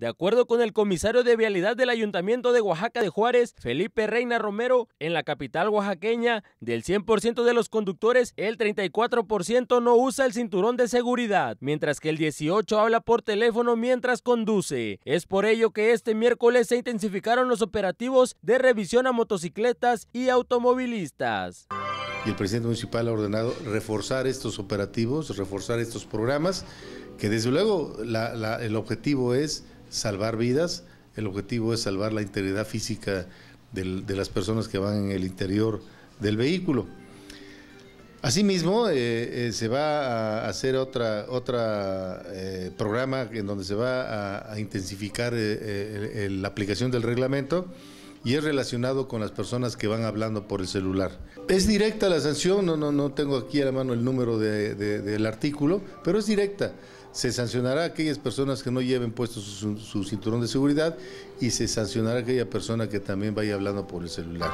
De acuerdo con el comisario de Vialidad del Ayuntamiento de Oaxaca de Juárez, Felipe Reina Romero, en la capital oaxaqueña, del 100% de los conductores, el 34% no usa el cinturón de seguridad, mientras que el 18% habla por teléfono mientras conduce. Es por ello que este miércoles se intensificaron los operativos de revisión a motocicletas y automovilistas y el presidente municipal ha ordenado reforzar estos operativos, reforzar estos programas, que desde luego el objetivo es salvar vidas, el objetivo es salvar la integridad física de las personas que van en el interior del vehículo. Asimismo, eh, eh, se va a hacer otra, otra eh, programa en donde se va a intensificar la aplicación del reglamento y es relacionado con las personas que van hablando por el celular. Es directa la sanción, no, no, no tengo aquí a la mano el número del artículo, pero es directa. Se sancionará a aquellas personas que no lleven puesto su cinturón de seguridad y se sancionará a aquella persona que también vaya hablando por el celular.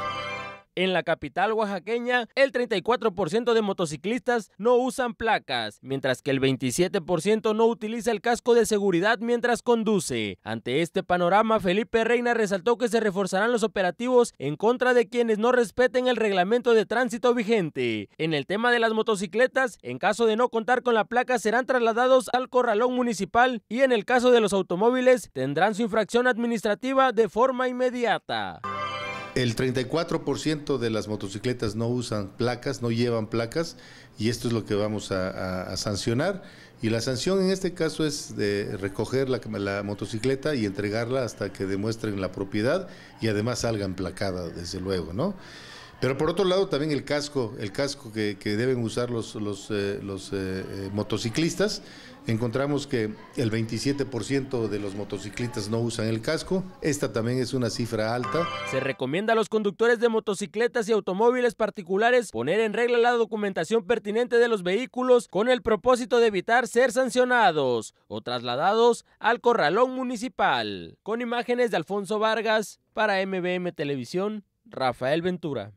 En la capital oaxaqueña, el 34% de motociclistas no usan placas, mientras que el 27% no utiliza el casco de seguridad mientras conduce. Ante este panorama, Felipe Reina resaltó que se reforzarán los operativos en contra de quienes no respeten el reglamento de tránsito vigente. En el tema de las motocicletas, en caso de no contar con la placa, serán trasladados al corralón municipal y en el caso de los automóviles, tendrán su infracción administrativa de forma inmediata. El 34% de las motocicletas no usan placas, no llevan placas, y esto es lo que vamos a, sancionar. Y la sanción en este caso es de recoger la, la, motocicleta y entregarla hasta que demuestren la propiedad y además salgan placada, desde luego, ¿no? Pero por otro lado también el casco, el casco que, deben usar los, los, eh, eh, eh, motociclistas, encontramos que el 27% de los motociclistas no usan el casco, esta también es una cifra alta. Se recomienda a los conductores de motocicletas y automóviles particulares poner en regla la documentación pertinente de los vehículos con el propósito de evitar ser sancionados o trasladados al corralón municipal. Con imágenes de Alfonso Vargas para MBM Televisión, Rafael Ventura.